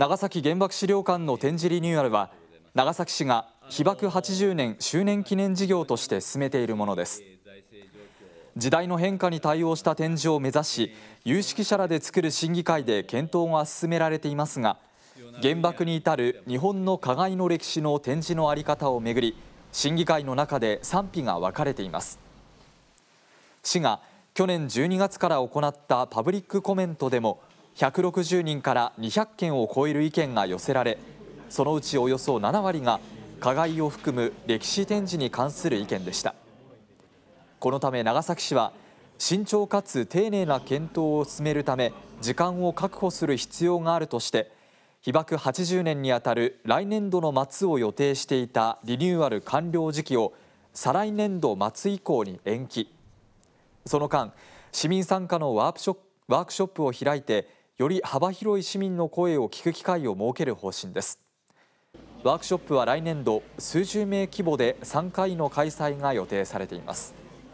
長崎原爆資料館の展示リニューアルは長崎市が被爆80年周年記念事業として進めているものです時代の変化に対応した展示を目指し有識者らで作る審議会で検討が進められていますが原爆に至る日本の加害の歴史の展示の在り方をめぐり審議会の中で賛否が分かれています市が去年12月から行ったパブリックコメントでも160人から200件を超える意見が寄せられそのうちおよそ7割が加害を含む歴史展示に関する意見でしたこのため長崎市は慎重かつ丁寧な検討を進めるため時間を確保する必要があるとして被爆80年にあたる来年度の末を予定していたリニューアル完了時期を再来年度末以降に延期その間市民参加のワークショップを開いてより幅広い市民の声を聞く機会を設ける方針ですワークショップは来年度数十名規模で3回の開催が予定されています